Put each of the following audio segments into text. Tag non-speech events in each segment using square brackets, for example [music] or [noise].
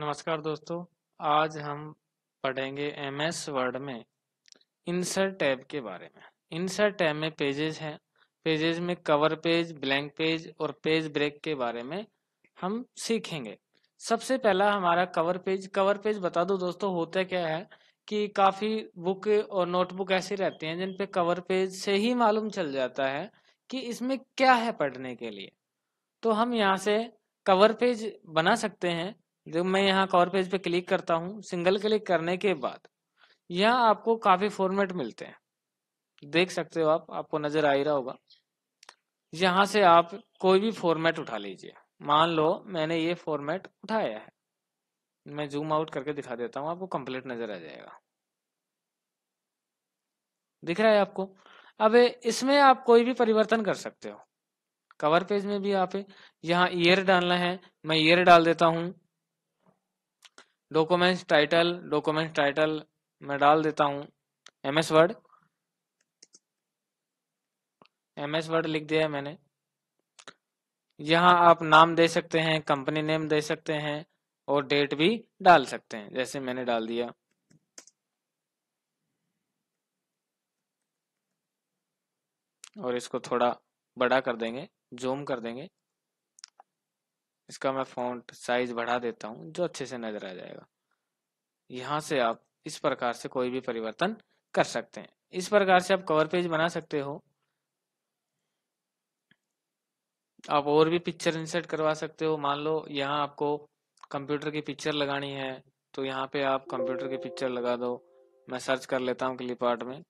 नमस्कार दोस्तों आज हम पढ़ेंगे एम एस वर्ड में इंसर्ट टैब के बारे में इंसर्ट टैब में पेजेस हैं पेजेस में कवर पेज ब्लैंक पेज और पेज ब्रेक के बारे में हम सीखेंगे सबसे पहला हमारा कवर पेज कवर पेज बता दो दोस्तों होता क्या है कि काफ़ी बुक और नोटबुक ऐसी रहती हैं जिन पे कवर पेज से ही मालूम चल जाता है कि इसमें क्या है पढ़ने के लिए तो हम यहाँ से कवर पेज बना सकते हैं जब मैं यहाँ कवर पेज पे क्लिक करता हूँ सिंगल क्लिक करने के बाद यहाँ आपको काफी फॉर्मेट मिलते हैं देख सकते हो आप आपको नजर आ ही रहा होगा यहाँ से आप कोई भी फॉर्मेट उठा लीजिए मान लो मैंने ये फॉर्मेट उठाया है मैं जूम आउट करके दिखा देता हूँ आपको कंप्लीट नजर आ जाएगा दिख रहा है आपको अब इसमें आप कोई भी परिवर्तन कर सकते हो कवर पेज में भी आप यहाँ ईयर डालना है मैं ईयर डाल देता हूँ डॉक्यूमेंट्स टाइटल डॉक्यूमेंट टाइटल मैं डाल देता हूं M S Word M S Word लिख दिया मैंने यहां आप नाम दे सकते हैं कंपनी नेम दे सकते हैं और डेट भी डाल सकते हैं जैसे मैंने डाल दिया और इसको थोड़ा बड़ा कर देंगे जूम कर देंगे इसका मैं फ़ॉन्ट साइज बढ़ा देता हूँ जो अच्छे से नज़र आ जाएगा यहाँ से आप इस प्रकार से कोई भी परिवर्तन कर सकते हैं इस प्रकार से आप कवर पेज बना सकते हो आप और भी पिक्चर इंसर्ट करवा सकते हो मान लो यहाँ आपको कंप्यूटर की पिक्चर लगानी है तो यहाँ पे आप कंप्यूटर की पिक्चर लगा दो मैं सर्च कर लेता हूँ क्लिप आर्ट में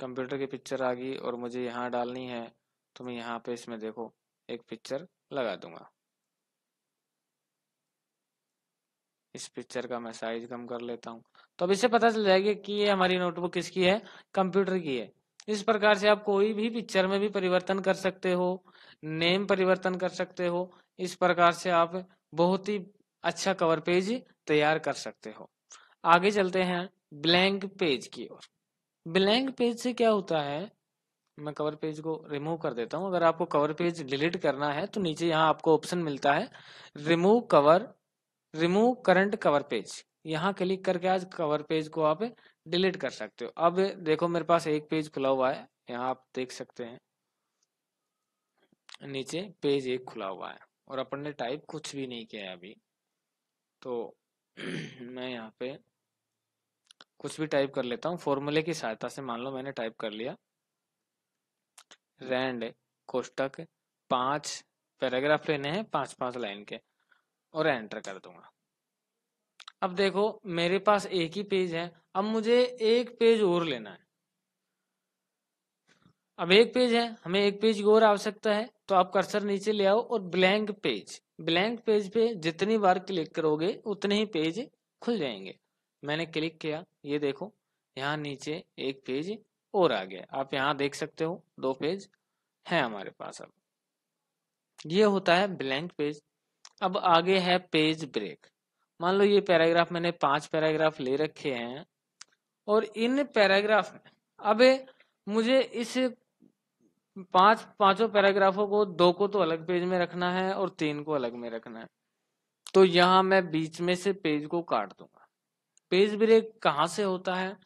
कंप्यूटर की पिक्चर आ गई और मुझे यहाँ डालनी है तो मैं यहाँ पे इसमें देखो एक पिक्चर लगा दूंगा इस पिक्चर का मैं साइज कम कर लेता हूँ तो अब इससे पता चल जाएगा कि ये हमारी नोटबुक किसकी है कंप्यूटर की है इस प्रकार से आप कोई भी पिक्चर में भी परिवर्तन कर सकते हो नेम परिवर्तन कर सकते हो इस प्रकार से आप बहुत ही अच्छा कवर पेज तैयार कर सकते हो आगे चलते हैं ब्लैंक पेज की ओर ब्लैंक पेज से क्या होता है मैं कवर पेज को रिमूव कर देता हूं अगर आपको कवर पेज डिलीट करना है तो नीचे यहाँ आपको ऑप्शन मिलता है remove cover remove current cover page यहाँ क्लिक करके आज कवर पेज को आप डिलीट कर सकते हो अब देखो मेरे पास एक पेज खुला हुआ है यहाँ आप देख सकते हैं नीचे पेज एक खुला हुआ है और अपन ने टाइप कुछ भी नहीं किया है अभी तो [clears throat] मैं यहाँ पे कुछ भी टाइप कर लेता हूँ फॉर्मूले की सहायता से मान लो मैंने टाइप कर लिया रैंड कोष्टक पांच पैराग्राफ लेने हैं पांच पांच लाइन के और एंटर कर दूंगा अब देखो मेरे पास एक ही पेज है अब मुझे एक पेज और लेना है अब एक पेज है हमें एक पेज की और आवश्यकता है तो आप कर्सर नीचे ले आओ और ब्लैंक पेज ब्लैंक पेज पे जितनी बार क्लिक करोगे उतने ही पेज खुल जाएंगे मैंने क्लिक किया ये देखो यहाँ नीचे एक पेज और आ गया आप यहां देख सकते हो दो पेज है हमारे पास अब ये होता है ब्लैंक पेज अब आगे है पेज ब्रेक मान लो ये पैराग्राफ मैंने पांच पैराग्राफ ले रखे हैं और इन पैराग्राफ में अब मुझे इस पांच पांचों पैराग्राफों को दो को तो अलग पेज में रखना है और तीन को अलग में रखना है तो यहां मैं बीच में से पेज को काट दूंगा पेज ब्रेक कहाँ से होता है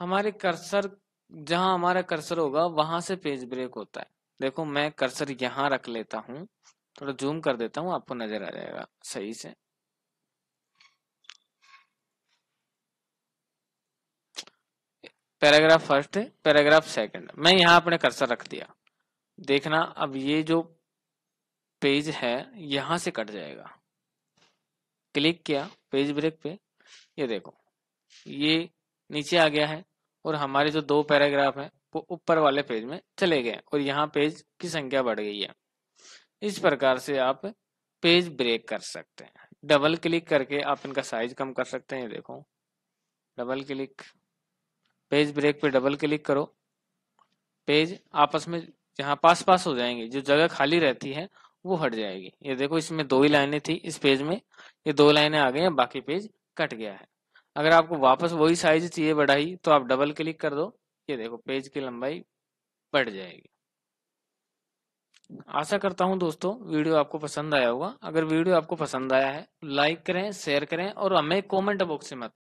हमारे कर्सर जहां हमारा कर्सर होगा वहां से पेज ब्रेक होता है देखो मैं कर्सर यहां रख लेता हूं थोड़ा जूम कर देता हूं आपको नजर आ जाएगा सही से पैराग्राफ फर्स्ट है पैराग्राफ सेकंड मैं यहाँ अपने कर्सर रख दिया देखना अब ये जो पेज है यहां से कट जाएगा क्लिक किया पेज ब्रेक पे ये देखो ये नीचे आ गया है और हमारे जो दो पैराग्राफ हैं वो ऊपर वाले पेज में चले गए और यहाँ पेज की संख्या बढ़ गई है इस प्रकार से आप पेज ब्रेक कर सकते हैं डबल क्लिक करके आप इनका साइज कम कर सकते हैं देखो डबल क्लिक पेज ब्रेक पे डबल क्लिक करो पेज आपस में जहाँ पास पास हो जाएंगे जो जगह खाली रहती है वो हट जाएगी ये देखो इसमें दो ही लाइनें थी इस पेज में ये दो लाइनें आ गई हैं बाकी पेज कट गया है अगर आपको वापस वही साइज चाहिए बढ़ाई तो आप डबल क्लिक कर दो ये देखो पेज की लंबाई बढ़ जाएगी आशा करता हूं दोस्तों वीडियो आपको पसंद आया होगा अगर वीडियो आपको पसंद आया है लाइक करें शेयर करें और हमें कमेंट बॉक्स में